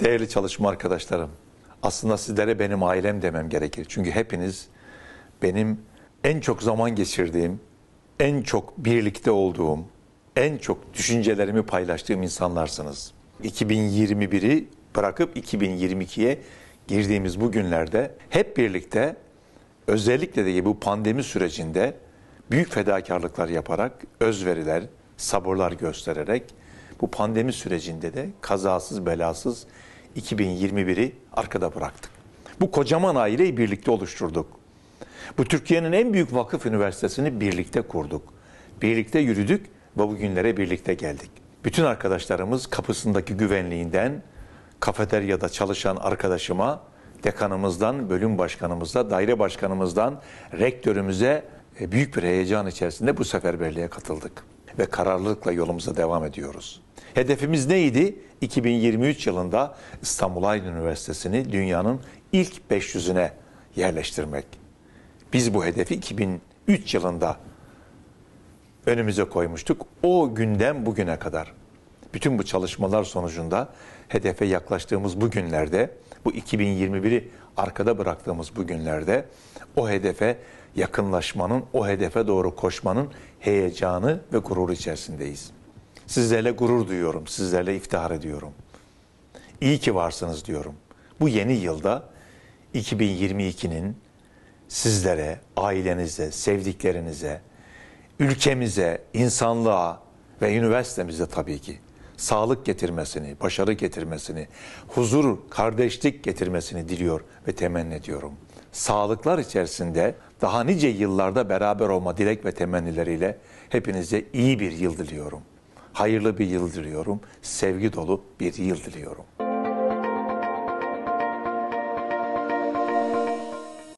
Değerli çalışma arkadaşlarım, aslında sizlere benim ailem demem gerekir. Çünkü hepiniz benim en çok zaman geçirdiğim, en çok birlikte olduğum, en çok düşüncelerimi paylaştığım insanlarsınız. 2021'i bırakıp 2022'ye girdiğimiz bu günlerde hep birlikte özellikle de bu pandemi sürecinde büyük fedakarlıklar yaparak, özveriler, sabırlar göstererek bu pandemi sürecinde de kazasız belasız 2021'i arkada bıraktık. Bu kocaman aileyi birlikte oluşturduk. Bu Türkiye'nin en büyük vakıf üniversitesini birlikte kurduk. Birlikte yürüdük ve bugünlere birlikte geldik. Bütün arkadaşlarımız kapısındaki güvenliğinden, kafeteryada çalışan arkadaşıma, dekanımızdan, bölüm başkanımıza, daire başkanımızdan, rektörümüze e, büyük bir heyecan içerisinde bu seferberliğe katıldık ve kararlılıkla yolumuza devam ediyoruz. Hedefimiz neydi? 2023 yılında İstanbul Aydın Üniversitesi'ni dünyanın ilk 500'üne yerleştirmek. Biz bu hedefi 2003 yılında önümüze koymuştuk. O günden bugüne kadar bütün bu çalışmalar sonucunda hedefe yaklaştığımız bu günlerde bu 2021'i arkada bıraktığımız bu günlerde o hedefe yakınlaşmanın, o hedefe doğru koşmanın heyecanı ve gurur içerisindeyiz. Sizlerle gurur duyuyorum, sizlerle iftihar ediyorum. İyi ki varsınız diyorum. Bu yeni yılda 2022'nin sizlere, ailenize, sevdiklerinize, ülkemize, insanlığa ve üniversitemize tabii ki sağlık getirmesini, başarı getirmesini, huzur, kardeşlik getirmesini diliyor ve temenni ediyorum. Sağlıklar içerisinde daha nice yıllarda beraber olma dilek ve temennileriyle hepinize iyi bir yıl diliyorum. Hayırlı bir yıl diliyorum. Sevgi dolu bir yıl diliyorum.